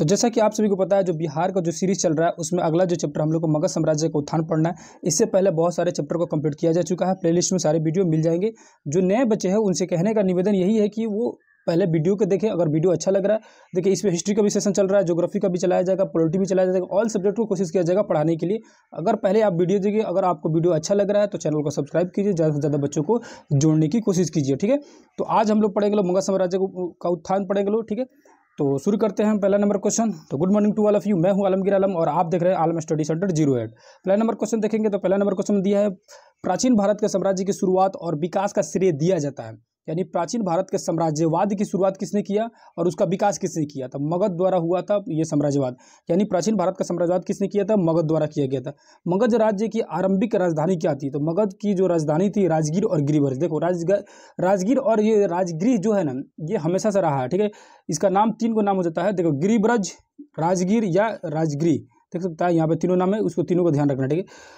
तो जैसा कि आप सभी को पता है जो बिहार का जो सीरीज चल रहा है उसमें अगला जो चैप्टर हम लोग को मगध साम्राज्य का उत्थान पढ़ना है इससे पहले बहुत सारे चैप्टर को कंप्लीट किया जा चुका है प्लेलिस्ट में सारे वीडियो मिल जाएंगे जो नए बच्चे हैं उनसे कहने का निवेदन यही है कि वो पहले वीडियो को देखें अगर वीडियो अच्छा लग रहा है देखिए इसमें हिस्ट्री का भी सेशन चल रहा है ज्योग्राफी का भी चलाया जाएगा पॉलिटी भी चलाया जाएगा ऑल सब्जेक्ट को कोशिश किया जाएगा पढ़ाने के लिए अगर पहले आप वीडियो देखिए अगर आपको वीडियो अच्छा लग रहा है तो चैनल को सब्सक्राइब कीजिए ज़्यादा से ज़्यादा बच्चों को जोड़ने की कोशिश कीजिए ठीक है तो आज हम लोग पढ़ेंगे लोग मंगा साम्राज्य का उत्थान पढ़ेंगे लोग ठीक है तो शुरू करते हैं पहला नंबर क्वेश्चन तो good morning to all of you मैं हूं आलमगीर आलम और आप देख रहे हैं Alam study centre zero eight पहला नंबर क्वेश्चन देखेंगे तो पहला नंबर क्वेश्चन दिया है प्राचीन भारत के साम्राज्य की शुरुआत और विकास का श्रेय दिया जाता है यानी प्राचीन भारत के साम्राज्यवाद की शुरुआत किसने किया और उसका विकास किसने किया था मगध द्वारा हुआ था ये साम्राज्यवाद यानी प्राचीन भारत का साम्राज्यवाद किसने किया था मगध द्वारा किया गया था मगध राज्य की आरंभिक राजधानी क्या थी तो मगध की जो राजधानी थी राजगीर और गिरिवर्ष देखो राजगीर और ये राजगृह जो है ना ये हमेशा से रहा है ठीक है इसका नाम तीन को नाम हो जाता है देखो गिरिब्रज राजगीर या राजगृह देख सकता है यहाँ पे तीनों नाम है उसको तीनों का ध्यान रखना ठीक है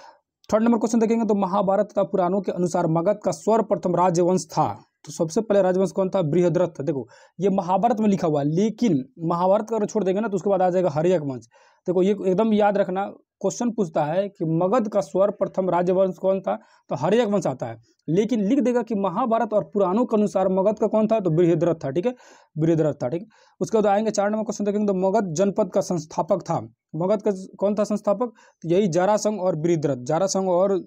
थर्ड नंबर क्वेश्चन देखेंगे तो महाभारत तथा पुराणों के अनुसार मगध का सर्वप्रथम राजवंश था तो सबसे पहले राजवंश कौन था बृहद्रथ देखो ये महाभारत में लिखा हुआ लेकिन महाभारत का अगर छोड़ देंगे ना तो उसके बाद आ जाएगा हरियक वंश देखो ये एकदम याद रखना क्वेश्चन पूछता है कि मगध का स्वर प्रथम राजवंश कौन था तो हरियक वंश आता है लेकिन लिख देगा कि महाभारत और पुराणों के अनुसार मगध का कौन था तो बृहद्रथ था ठीक है बृहद्रथ था ठीक उसके बाद आएंगे चार नंबर क्वेश्चन देखेंगे तो मगध जनपद का संस्थापक था मगध का कौन था संस्थापक तो यही जारासंघ और बृहद्रथ जारासंघ और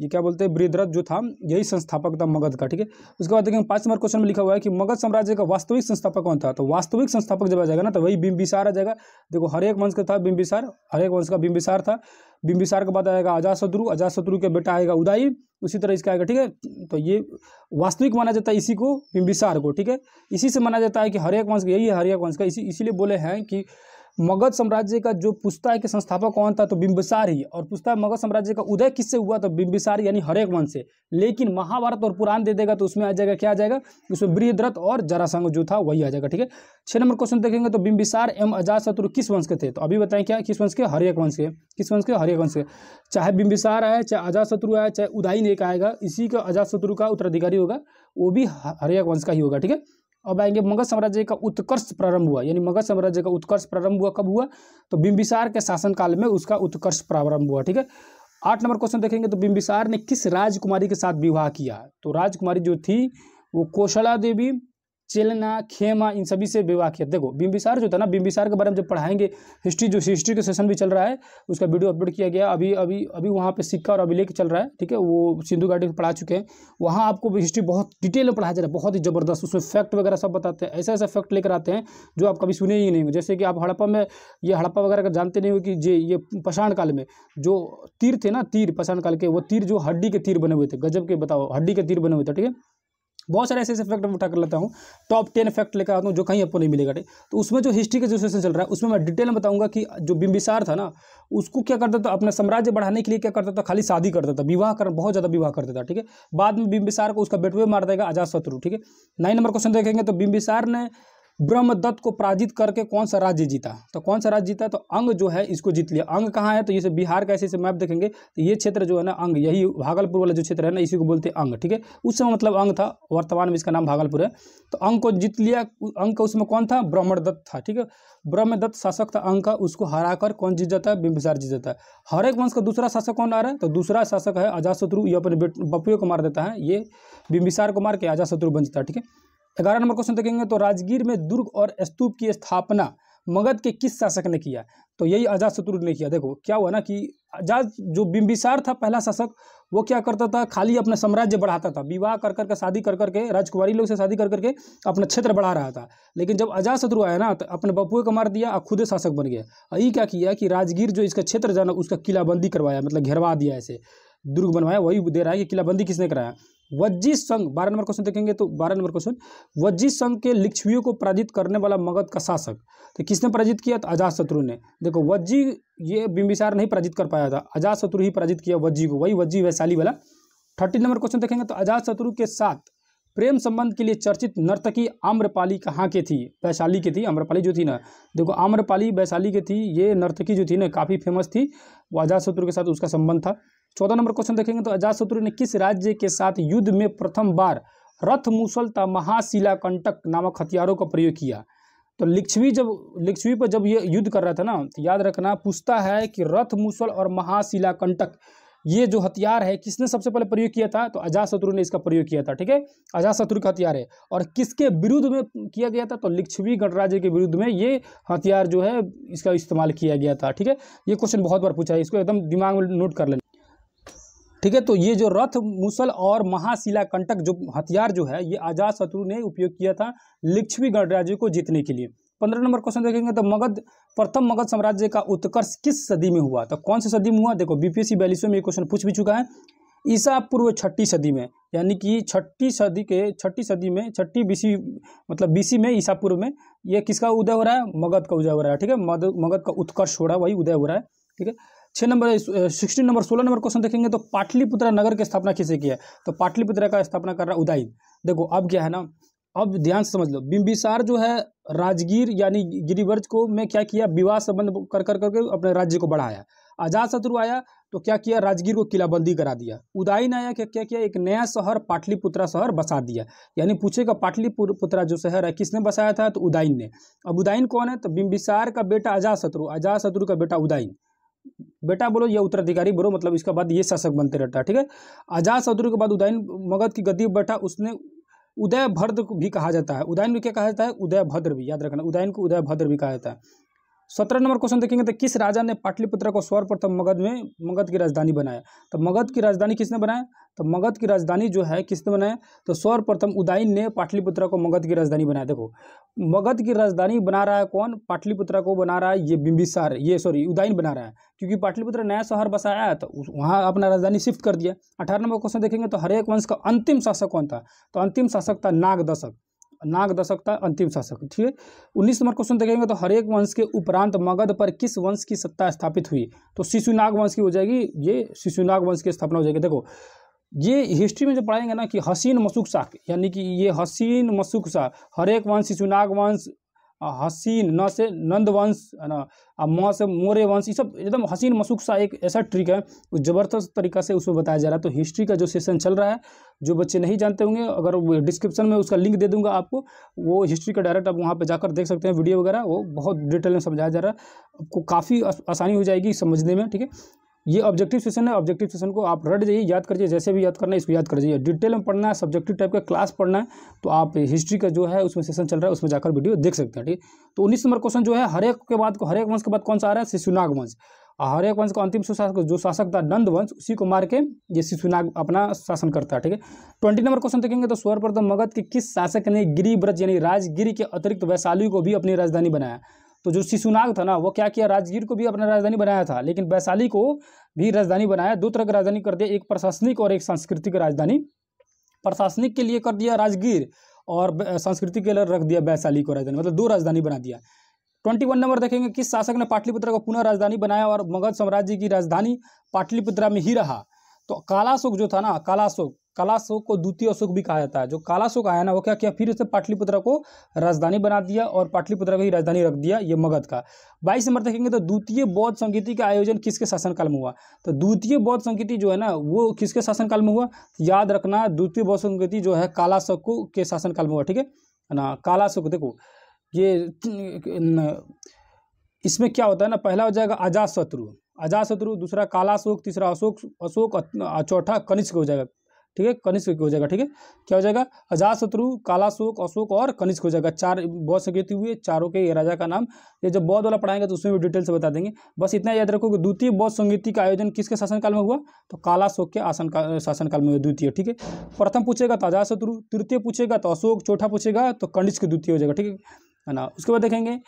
ये क्या बोलते हैं बृहद्रथ जो था यही संस्थापक था मगध का ठीक है उसके बाद देखेंगे पाँच नंबर क्वेश्चन में लिखा हुआ है कि मगध साम्राज्य का वास्तविक संस्थापक कौन था तो वास्तविक संस्थापक जब आ जाएगा ना तो वही बिम्बिसार आ जाएगा देखो हर एक वंश का था बिम्बिसार हर एक वंश का बिम्बिसार था बिम्बिसार के बाद आएगा अजाशत्रु अजाशत्रु का बेटा आएगा उदाई उसी तरह इसका आएगा ठीक है तो ये वास्तविक माना जाता है इसी को बिम्बिसार को ठीक है इसी से माना जाता है कि हर एक वंश का यही है हर एक वंश का इसी इसीलिए बोले हैं कि मगध साम्राज्य का जो पुस्ता के संस्थापक कौन था तो बिंबिसार ही और पुस्ता मगध साम्राज्य का उदय किससे हुआ तो बिंबिसार यानी हरेक वंश से लेकिन महाभारत और पुराण दे देगा तो उसमें आ जाएगा क्या आ जाएगा उसमें बृहद्रथ और जरासंघ जो था वही आ जाएगा ठीक है छः नंबर क्वेश्चन देखेंगे तो बिंबिसार एम अजात शत्रु किस वंश के थे तो अभी बताएं क्या किस वंश के हरेक वंश के किस वंश के हरेक वंश के चाहे बिम्बिसार है चाहे अजात शत्रु है चाहे उदाई एक आएगा इसी का अजात शत्रु का उत्तराधिकारी होगा वो भी हरेक वंश का ही होगा ठीक है अब आएंगे मगध साम्राज्य का उत्कर्ष प्रारंभ हुआ यानी मगध साम्राज्य का उत्कर्ष प्रारंभ हुआ कब हुआ तो बिंबिसार के शासनकाल में उसका उत्कर्ष प्रारंभ हुआ ठीक है आठ नंबर क्वेश्चन देखेंगे तो बिंबिसार ने किस राजकुमारी के साथ विवाह किया तो राजकुमारी जो थी वो कौशला देवी चेलना खेमा इन सभी से विवाह किया देखो बिम्बिसार जो था ना बिम्बिसार के बारे में जब पढ़ाएंगे हिस्ट्री जो हिस्ट्री का सेशन भी चल रहा है उसका वीडियो अपलोड किया गया अभी अभी अभी वहाँ पे सिक्का और अभिलेख चल रहा है ठीक है वो सिंधु घाटी पढ़ा चुके हैं वहाँ आपको हिस्ट्री बहुत डिटेल में पढ़ाया जा रहा है बहुत ही ज़बरदस्त उसमें फैक्ट वगैरह सब बताते हैं ऐसा ऐसा फैक्ट लेकर आते हैं जो आप कभी सुने ही नहीं हो जैसे कि आप हड़प्पा में ये हड़प्पा वगैरह का जानते नहीं हो कि ये ये पषाण काल में जो तीर थे ना तीर पषाण काल के वो तीर जो हड्डी के तीर बने हुए थे गजब के बताओ हड्डी के तीर बने हुए थे ठीक है बहुत सारे ऐसे ऐसे फैक्ट उठा कर लेता हूँ टॉप टेन फैक्ट लेकर आता हूँ जो कहीं आपको नहीं मिलेगा ठीक तो उसमें जो हिस्ट्री का जो सेशन चल रहा है उसमें मैं डिटेल में बताऊँगा कि जो बिम्बिसार था ना उसको क्या करता था अपना साम्राज्य बढ़ाने के लिए क्या करता था खाली शादी करता था विवाह कर बहुत ज़्यादा विवाह करता था ठीक है बाद में बिम्बिसार को उसका बेटवे मार देगा आजाद शत्रु ठीक है नाइन नंबर क्वेश्चन देखेंगे तो बिम्बिसार ने ब्रह्मदत्त को पराजित करके कौन सा राज्य जीता तो कौन सा राज्य जीता तो अंग जो है इसको जीत लिया अंग कहाँ है तो ये बिहार का ऐसे मैप देखेंगे तो ये क्षेत्र जो है ना अंग यही भागलपुर वाला जो क्षेत्र है ना इसी को बोलते हैं अंग ठीक है उस समय मतलब अंग था वर्तमान में इसका नाम भागलपुर है तो अंग को जीत लिया अंग का उसमें कौन था ब्रह्मदत्त था ठीक है ब्रह्मदत्त शासक था अंग का उसको कर कौन जीत जाता है बिम्बिसार जीत जाता है हर एक वंश का दूसरा शासक कौन आ रहा है तो दूसरा शासक है शत्रु ये अपने बपुए को मार देता है ये बिम्बिसार को मार के अजातशत्रु बन जाता है ठीक है ग्यारह नंबर क्वेश्चन देखेंगे तो राजगीर में दुर्ग और स्तूप की स्थापना मगध के किस शासक ने किया तो यही अजात शत्रु ने किया देखो क्या हुआ ना कि आजाद जो बिंबिसार था पहला शासक वो क्या करता था खाली अपना साम्राज्य बढ़ाता था विवाह कर करके शादी कर करके राजकुमारी लोग से शादी कर करके अपना क्षेत्र बढ़ा रहा था लेकिन जब अजात शत्रु आया ना तो अपने बपुए को मार दिया और खुद शासक बन गया यही क्या किया कि राजगीर जो इसका क्षेत्र जाना उसका किलाबंदी करवाया मतलब घेरवा दिया ऐसे दुर्ग बनवाया वही दे रहा है कि किलाबंदी किसने कराया वज्जी संघ बारह नंबर क्वेश्चन देखेंगे तो बारह नंबर क्वेश्चन वज्जी संघ के लिच्छवियों को पराजित करने वाला मगध का शासक तो किसने पराजित किया तो अजात शत्रु ने देखो वज्जी ये बिंबिसार नहीं पराजित कर पाया था अजात शत्रु ही पराजित किया वज्जी को वही वज्जी वैशाली वाला थर्टीन नंबर क्वेश्चन देखेंगे तो अजात शत्रु के साथ प्रेम संबंध के लिए चर्चित नर्तकी आम्रपाली कहाँ के थी वैशाली की थी आम्रपाली जो थी ना देखो आम्रपाली वैशाली की थी ये नर्तकी जो थी ना काफ़ी फेमस थी वो अजातशत्रु शत्रु के साथ उसका संबंध था चौदह नंबर क्वेश्चन देखेंगे तो अजात शत्रु ने किस राज्य के साथ युद्ध में प्रथम बार रथ मुसलता महाशिला कंटक नामक हथियारों का प्रयोग किया तो लिच्छवी जब लिच्छवी पर जब ये युद्ध कर रहा था ना तो याद रखना पूछता है कि रथ मुसल और महाशिला कंटक ये जो हथियार है किसने सबसे पहले प्रयोग किया था तो शत्रु ने इसका प्रयोग किया था ठीक है शत्रु का हथियार है और किसके विरुद्ध में किया गया था तो लिच्छवी गणराज्य के विरुद्ध में ये हथियार जो है इसका इस्तेमाल किया गया था ठीक है ये क्वेश्चन बहुत बार पूछा है इसको एकदम दिमाग में नोट कर लेना ठीक है तो ये जो रथ मुसल और महाशिला कंटक जो हथियार जो है ये अजात शत्रु ने उपयोग किया था लिच्छवी गणराज्य को जीतने के लिए पंद्रह नंबर क्वेश्चन देखेंगे तो मगध प्रथम मगध साम्राज्य का उत्कर्ष किस सदी में हुआ तो कौन से सदी में हुआ देखो बीपीएससी बयालीसवें में ये क्वेश्चन पूछ भी चुका है ईसा पूर्व छठी सदी में यानी कि छठी सदी के छठी सदी में छठी बीसी मतलब बीसी में ईसा पूर्व में यह किसका उदय हो रहा है मगध का उदय हो रहा है ठीक है मगध का उत्कर्ष हो रहा है वही उदय हो रहा है ठीक है छः नंबर सिक्सटीन नंबर सोलह नंबर क्वेश्चन देखेंगे तो पाटलिपुत्र नगर की स्थापना किसे की है तो पाटलिपुत्र का स्थापना कर रहा है उदय देखो अब क्या है ना अब ध्यान से समझ लो बिंबिसार जो है राजगीर यानी गिरिवर्ज को में क्या किया विवाह संबंध कर कर करके अपने राज्य को बढ़ाया आजाद शत्रु आया तो क्या किया राजगीर को किलाबंदी करा दिया उदायन आया क्या क्या किया एक नया शहर पाटलिपुत्रा शहर बसा दिया यानी पूछेगा पाटलिपुत्रा जो शहर है किसने बसाया था तो उदायन ने अब उदायन कौन है तो बिंबिसार का बेटा आजाद शत्रु अजात शत्रु का बेटा उदायन बेटा बोलो या उत्तराधिकारी बोलो मतलब इसका बाद ये शासक बनते रहता है ठीक है अजात शत्रु के बाद उदायन मगध की गद्दी बैठा उसने उदय भद्र भी कहा जाता है उदयन भी क्या कहा जाता है उदय भद्र भी याद रखना उदयन को उदय भद्र भी कहा जाता है सत्रह नंबर क्वेश्चन देखेंगे तो किस राजा ने पाटलिपुत्र को सर्वप्रथम मगध में मगध की राजधानी बनाया तो मगध की राजधानी किसने बनाया तो मगध की राजधानी जो है किसने बनाया तो सर्वप्रथम उदयन ने पाटलिपुत्र को मगध की राजधानी बनाया देखो मगध की राजधानी बना रहा है कौन पाटलिपुत्र को बना रहा है ये बिंबिसार ये सॉरी उदयन बना रहा है क्योंकि पाटलिपुत्र नया शहर बसाया है तो वहाँ अपना राजधानी शिफ्ट कर दिया अठारह नंबर क्वेश्चन देखेंगे तो हरेक वंश का अंतिम शासक कौन था तो अंतिम शासक था नाग दशक नाग दशक था अंतिम शासक ठीक है उन्नीस नंबर क्वेश्चन देखेंगे तो हरेक वंश के उपरांत मगध पर किस वंश की सत्ता स्थापित हुई तो शिशुनाग वंश की हो जाएगी ये शिशुनाग वंश की स्थापना हो जाएगी देखो ये हिस्ट्री में जो पढ़ाएंगे ना कि हसीन मसूख शाह यानी कि ये हसीन मसूख शाह हरेक वंश शिशुनाग वंश हसीन न से नंदवंश है ना अब माँ से मोरे वंश ये सब एकदम हसीन मसूक सा एक ऐसा ट्रिक है ज़बरदस्त तरीका से उसमें बताया जा रहा है तो हिस्ट्री का जो सेशन चल रहा है जो बच्चे नहीं जानते होंगे अगर वो डिस्क्रिप्शन में उसका लिंक दे दूंगा आपको वो हिस्ट्री का डायरेक्ट आप वहाँ पर जाकर देख सकते हैं वीडियो वगैरह वो बहुत डिटेल में समझाया जा रहा है आपको काफ़ी आसानी हो जाएगी समझने में ठीक है ये ऑब्जेक्टिव सेशन है ऑब्जेक्टिव सेशन को आप रट जाइए याद करिए जैसे भी याद करना है इसको याद कर जाइए डिटेल में पढ़ना है सब्जेक्टिव टाइप का क्लास पढ़ना है तो आप हिस्ट्री का जो है उसमें सेशन चल रहा है उसमें जाकर वीडियो देख सकते हैं ठीक तो उन्नीस नंबर क्वेश्चन जो है हरेक के बाद हरेक वंश के बाद कौन सा आ रहा है शिशुनाग वंश हर एक वंश का अंतिम सुशासक जो शासक था नंद वंश उसी को मार के ये शिशुनाग अपना शासन करता है ठीक है ट्वेंटी नंबर क्वेश्चन देखेंगे तो स्वरप्रथम मगध के किस शासक ने गिरिव्रज यानी राजगिरी के अतिरिक्त वैशाली को भी अपनी राजधानी बनाया तो जो शिशुनाग था ना वो क्या किया राजगीर को भी अपना राजधानी बनाया था लेकिन वैशाली को भी राजधानी बनाया दो तरह की राजधानी कर दिया एक प्रशासनिक और एक सांस्कृतिक राजधानी प्रशासनिक के लिए कर दिया राजगीर और सांस्कृतिक के लिए रख दिया वैशाली को राजधानी मतलब दो राजधानी बना दिया ट्वेंटी वन नंबर देखेंगे किस शासक ने पाटलिपुत्र को पुनः राजधानी बनाया और मगध साम्राज्य की राजधानी पाटलिपुत्रा में ही रहा तो काला शोक जो था ना काला शोक काला शोक को द्वितीय अशोक भी कहा जाता है जो काला शोक आया ना वो क्या किया फिर उसने पाटलिपुत्र को राजधानी बना दिया और पाटलिपुत्र को ही राजधानी रख दिया ये मगध का बाईस नंबर देखेंगे तो द्वितीय बौद्ध संगीति का आयोजन किसके शासनकाल में हुआ तो द्वितीय बौद्ध संगीति जो है ना वो किसके शासनकाल में हुआ याद रखना द्वितीय बौद्ध संगीति जो है काला शोक के शासनकाल में हुआ ठीक है ना काला शोक देखो ये इसमें क्या होता है ना पहला हो जाएगा अजात शत्रु अजाशत्रु दूसरा काला अशोक तीसरा अशोक अशोक चौथा कनिष्क हो जाएगा ठीक है कनिष्क हो जाएगा ठीक है क्या हो जाएगा अजाशत्रु कालाशोक अशोक और कनिष्क हो जाएगा चार बौद्ध संकेत हुए चारों के राजा का नाम ये जब बौद्ध वाला पढ़ाएंगे तो उसमें भी डिटेल से बता देंगे बस इतना याद रखो कि द्वितीय बौद्ध संगीति का आयोजन किसके शासनकाल में हुआ तो कालाशोक के आसन का शासनकाल में द्वितीय ठीक है प्रथम पूछेगा तो अजाशत्रु तृतीय पूछेगा तो अशोक चौथा पूछेगा तो कनिष्क द्वितीय हो जाएगा ठीक है ना उसके बाद देखेंगे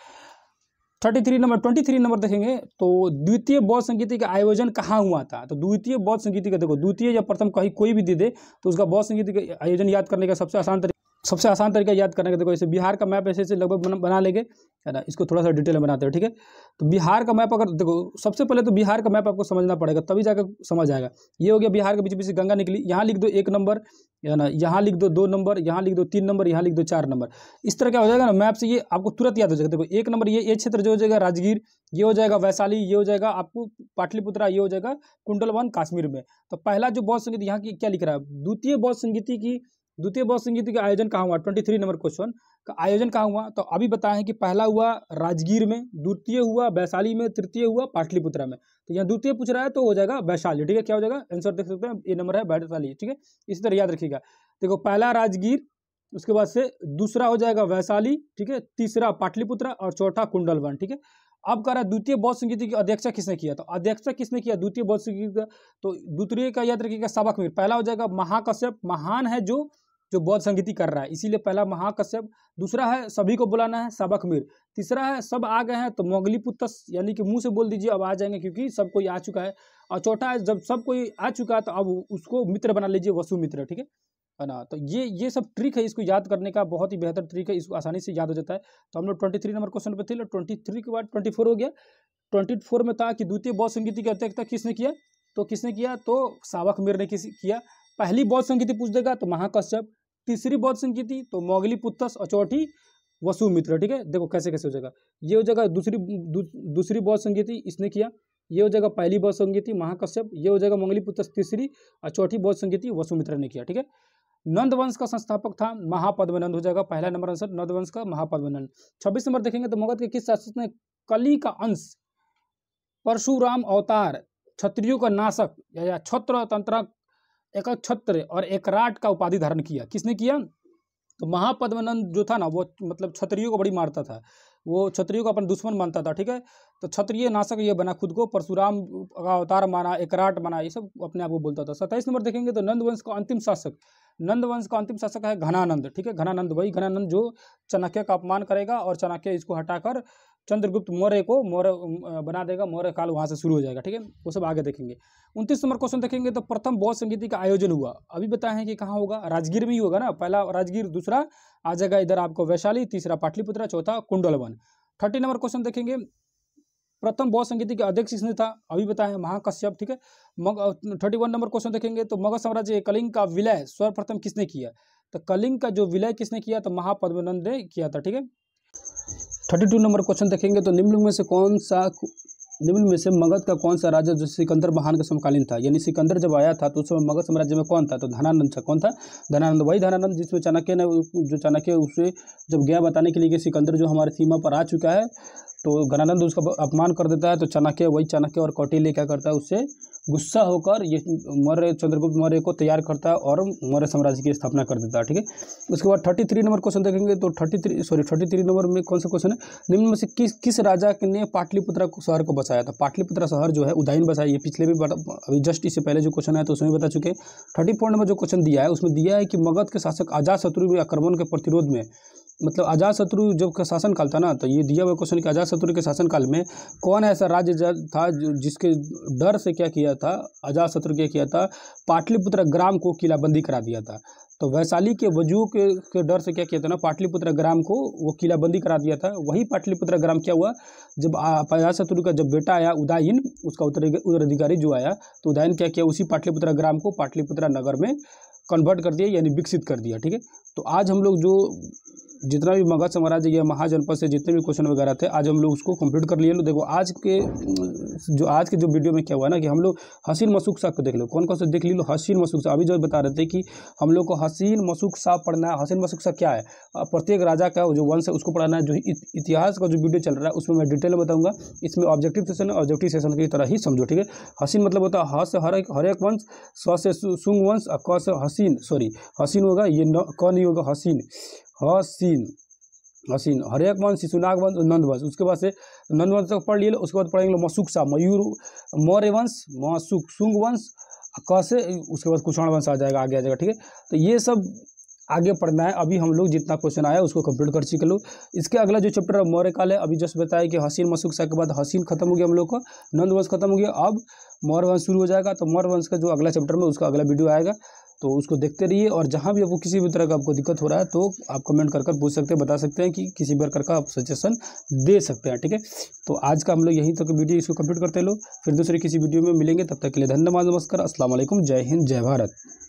थर्टी थ्री नंबर ट्वेंटी थ्री नंबर देखेंगे तो द्वितीय बौद्ध संगीति का आयोजन कहाँ हुआ था तो द्वितीय बौद्ध संगीति का देखो द्वितीय या प्रथम कहीं कोई भी दे दे तो उसका बौद्ध संगीति का आयोजन याद करने का सबसे आसान तरीका सबसे आसान तरीका याद करने का देखो ऐसे बिहार का मैप ऐसे ऐसे लगभग बना लेंगे है ना इसको थोड़ा सा डिटेल में बनाते हैं ठीक है तो बिहार का मैप अगर देखो सबसे पहले तो बिहार का मैप आपको समझना पड़ेगा तभी जाकर समझ आएगा ये हो गया बिहार के बीच बीच से गंगा निकली यहाँ लिख दो एक नंबर है ना यहाँ लिख दो दो नंबर यहाँ लिख दो तीन नंबर यहाँ लिख दो चार नंबर इस तरह क्या हो जाएगा ना मैप से ये आपको तुरंत याद हो जाएगा देखो एक नंबर ये ये क्षेत्र जो हो जाएगा राजगीर ये हो जाएगा वैशाली ये हो जाएगा आपको पाटलिपुत्रा ये हो जाएगा कुंडलवन काश्मीर में तो पहला जो बौद्ध संगीत यहाँ की क्या लिख रहा है द्वितीय बौद्ध संगीति की द्वितीय बौद्ध संगीत का आयोजन कहाँ हुआ ट्वेंटी थ्री नंबर क्वेश्चन का आयोजन कहाँ हुआ तो अभी बताएं कि पहला हुआ राजगीर में द्वितीय हुआ वैशाली में तृतीय हुआ पाटलिपुत्रा में तो यहाँ द्वितीय पूछ रहा है तो हो जाएगा वैशाली ठीक है क्या हो जाएगा आंसर देख सकते हैं ये नंबर है वैशाली ठीक है इसी तरह याद रखिएगा देखो पहला राजगीर उसके बाद से दूसरा हो जाएगा वैशाली ठीक है तीसरा पाटलिपुत्रा और चौथा कुंडलवन ठीक है अब कह रहा है द्वितीय बौद्ध संगीति की अध्यक्षता किसने किया तो अध्यक्षता किसने किया द्वितीय बौद्ध संगीति का तो द्वितीय का याद रखिएगा सबक मीर पहला हो जाएगा महाकश्यप महान है जो जो बौद्ध संगीति कर रहा है इसीलिए पहला महाकश्यप दूसरा है सभी को बुलाना है सबक मीर तीसरा है सब आ गए हैं तो मोगली पुत्तस यानी कि मुंह से बोल दीजिए अब आ जाएंगे क्योंकि सब कोई आ चुका है और चौथा है जब सब कोई आ चुका है तो अब उसको मित्र बना लीजिए वसु मित्र ठीक है है ना तो ये ये सब ट्रिक है इसको याद करने का बहुत ही बेहतर ट्रिक है इसको आसानी से याद हो जाता है तो हम लोग ट्वेंटी थ्री नंबर क्वेश्चन पे थे ट्वेंटी थ्री के बाद ट्वेंटी फोर हो गया ट्वेंटी फोर में था कि द्वितीय बौद्ध संगीति की अध्यक्षता किसने किया तो किसने किया तो सावक मीर ने किस किया पहली बौद्ध संगीति पूछ देगा तो महाकश्यप तीसरी बौद्ध संख्या थी तो मोगली पुत्तस और चौथी वसुमित्र ठीक है देखो कैसे कैसे हो जाएगा ये हो जाएगा दूसरी दू, दूसरी बौद्ध संख्या थी इसने किया ये हो जाएगा पहली बौद्ध संख्या थी महाकश्यप ये हो जाएगा मोगली पुत्तस तीसरी और चौथी बौद्ध संख्या थी वसुमित्र ने किया ठीक है नंद वंश का संस्थापक था महापद्मनंद हो जाएगा पहला नंबर आंसर नंद वंश का महापद्मनंद छब्बीस नंबर देखेंगे तो मगध के किस शासक ने कली का अंश परशुराम अवतार क्षत्रियो का नाशक या छत्र तंत्र छत्र और एकराट का उपाधि धारण किया किसने किया तो महापद्मनंद जो था ना वो मतलब क्षत्रियों को बड़ी मारता था वो क्षत्रियों को अपन दुश्मन मानता था ठीक है तो क्षत्रिय नाशक ये बना खुद को परशुराम का अवतार माना एकराट माना ये सब अपने आप को बोलता था सत्ताईस नंबर देखेंगे तो नंद वंश का अंतिम शासक नंद वंश का अंतिम शासक है घनानंद ठीक है घनानंद वही घनानंद जो चाणक्य का अपमान करेगा और चाणक्य इसको हटाकर चंद्रगुप्त मौर्य को मौर्य बना देगा मौर्य काल वहाँ से शुरू हो जाएगा ठीक है वो सब आगे देखेंगे उनतीस नंबर क्वेश्चन देखेंगे तो प्रथम बौद्ध संगीति का आयोजन हुआ अभी बताएं कि कहाँ होगा राजगीर में ही होगा ना पहला राजगीर दूसरा आ जाएगा इधर आपको वैशाली तीसरा पाटलिपुत्र चौथा कुंडलवन थर्टी नंबर क्वेश्चन देखेंगे प्रथम बौद्ध संगीति के अध्यक्ष किसने था अभी बताया महाकश्यप ठीक है मग थर्टी वन नंबर क्वेश्चन देखेंगे तो मगध साम्राज्य कलिंग का विलय सर्वप्रथम किसने किया तो कलिंग का जो विलय किसने किया तो महापद्मनंद ने किया था ठीक है थर्टी टू नंबर क्वेश्चन देखेंगे तो निम्न में से कौन सा निम्न में से मगध का कौन सा राजा जो सिकंदर महान का समकालीन था यानी सिकंदर जब आया था तो उस समय मगध साम्राज्य में कौन था तो धनानंद था कौन था धनानंद वही धनानंद जिसमें चाणक्य ने जो चाणक्य उसे जब गया बताने के लिए कि सिकंदर जो हमारी सीमा पर आ चुका है तो घनानंद उसका अपमान कर देता है तो चाणक्य वही चाणक्य और कौटिल्य क्या करता है उससे गुस्सा होकर ये मौर्य चंद्रगुप्त मौर्य को तैयार करता है और मौर्य साम्राज्य की स्थापना कर देता है ठीक है उसके बाद थर्टी थ्री नंबर क्वेश्चन देखेंगे तो thirty three sorry thirty three नंबर में कौन सा क्वेश्चन है निम्न में से किस किस राजा ने पाटलिपुत्रा शहर को बसाया था पाटलिपुत्रा शहर जो है उदयन बसाया ये पिछले भी अभी जस्ट इससे पहले जो क्वेश्चन आया तो उसमें बता चुके हैं थर्टी फोर नंबर जो क्वेश्चन दिया है उसमें दिया है कि मगध के शासक आजाद शत्रु आक्रमण के प्रतिरोध में मतलब अजात शत्रु जब शासन काल था ना तो ये दिया हुआ क्वेश्चन कि अजात शत्रु के शासन काल में कौन ऐसा राज्य था जिसके डर से क्या किया था अजात शत्रु क्या किया था पाटलिपुत्र ग्राम को किलाबंदी करा दिया था तो वैशाली के वजू के, के डर से क्या किया था ना पाटलिपुत्र ग्राम को वो किलाबंदी करा दिया था वही पाटलिपुत्र ग्राम क्या हुआ जब शत्रु का जब बेटा आया उदायन उसका उत्तर अधिकारी जो आया तो उदायन क्या किया उसी पाटलिपुत्र ग्राम को पाटलिपुत्र नगर में कन्वर्ट कर दिया यानी विकसित कर दिया ठीक है तो आज हम लोग जो जितना भी मगध साम्राज्य या महाजनपद से जितने भी क्वेश्चन वगैरह थे आज हम लोग उसको कंप्लीट कर लिए लो देखो आज के जो आज के जो वीडियो में क्या हुआ ना कि हम लोग हसीन मसूक शाह को देख लो कौन कौन से देख ली लो हसीन मसूक शाह अभी जो बता रहे थे कि हम लोग को हसीन मसूक शाह पढ़ना है हसीन मसूक शाह क्या है प्रत्येक राजा का जो वंश है उसको पढ़ाना है जो इतिहास का जो वीडियो चल रहा है उसमें मैं डिटेल में बताऊँगा इसमें ऑब्जेक्टिव सेशन ऑब्जेक्टिव सेशन की तरह ही समझो ठीक है हसीन मतलब होता है हस हर एक हर एक वंश स से सुंग वंश और क से हसीन सॉरी हसीन होगा ये क नहीं होगा हसीन हसीन हसीन हरेक वंश शिशुनाग वंश नंद वंश उसके बाद से नंद वंश तक पढ़ लिए उसके बाद पढ़ेंगे मसुक शाह मयूर मौर्य वंश मसुक शुंग वंश क उसके बाद कुषाण वंश आ जाएगा आगे आ जाएगा ठीक है तो ये सब आगे पढ़ना है अभी हम लोग जितना क्वेश्चन आया उसको कंप्लीट कर चुके लोग इसके अगला जो चैप्टर है काल है अभी जस्ट बताया कि हसीन मसूक शाह के बाद हसीन खत्म हो गया हम लोग का नंद वंश खत्म हो गया अब मौर्य वंश शुरू हो जाएगा तो मौर्य वंश का जो अगला चैप्टर में उसका अगला वीडियो आएगा तो उसको देखते रहिए और जहाँ भी आपको किसी भी तरह का आपको दिक्कत हो रहा है तो आप कमेंट कर कर पूछ सकते हैं बता सकते हैं कि किसी भी प्रकार का आप सजेशन दे सकते हैं ठीक है तो आज का हम लोग यहीं तक तो वीडियो इसको कंप्लीट करते लो फिर दूसरे किसी वीडियो में मिलेंगे तब तक के लिए धन्यवाद नमस्कार असलम जय हिंद जय भारत